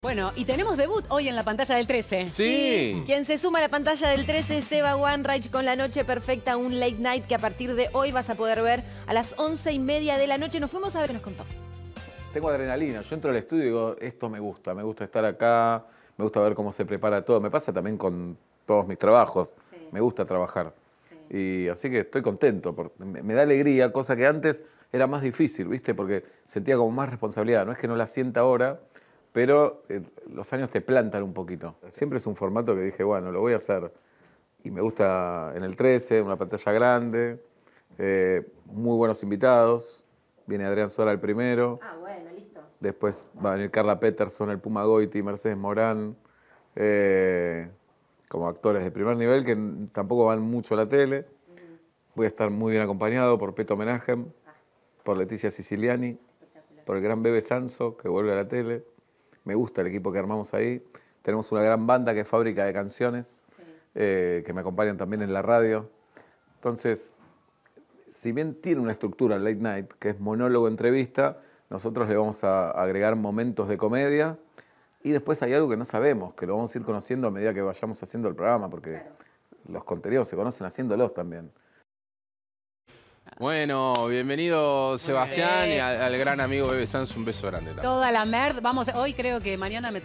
Bueno, y tenemos debut hoy en la pantalla del 13. Sí. Quien se suma a la pantalla del 13 es Eva Wanreich con La Noche Perfecta, un late night que a partir de hoy vas a poder ver a las once y media de la noche. Nos fuimos a ver, nos contó. Tengo adrenalina, yo entro al estudio y digo, esto me gusta, me gusta estar acá, me gusta ver cómo se prepara todo. Me pasa también con todos mis trabajos, me gusta trabajar. Y así que estoy contento, porque me da alegría, cosa que antes era más difícil, ¿viste? Porque sentía como más responsabilidad. No es que no la sienta ahora, pero eh, los años te plantan un poquito. Siempre es un formato que dije, bueno, lo voy a hacer. Y me gusta en el 13, una pantalla grande, eh, muy buenos invitados. Viene Adrián Suárez el primero. Ah, bueno, listo. Después va a venir Carla Peterson, el Puma Goiti, Mercedes Morán. Eh, como actores de primer nivel que tampoco van mucho a la tele. Voy a estar muy bien acompañado por Peto Menagem, ah. por Leticia Siciliani, por el gran Bebe Sanso, que vuelve a la tele me gusta el equipo que armamos ahí. Tenemos una gran banda que fabrica de Canciones, eh, que me acompañan también en la radio. Entonces, si bien tiene una estructura late night, que es monólogo-entrevista, nosotros le vamos a agregar momentos de comedia y después hay algo que no sabemos, que lo vamos a ir conociendo a medida que vayamos haciendo el programa, porque los contenidos se conocen haciéndolos también. Bueno, bienvenido Sebastián y al, gran amigo Bebe Sanz, un beso grande Toda la merda. Vamos, hoy creo que mañana me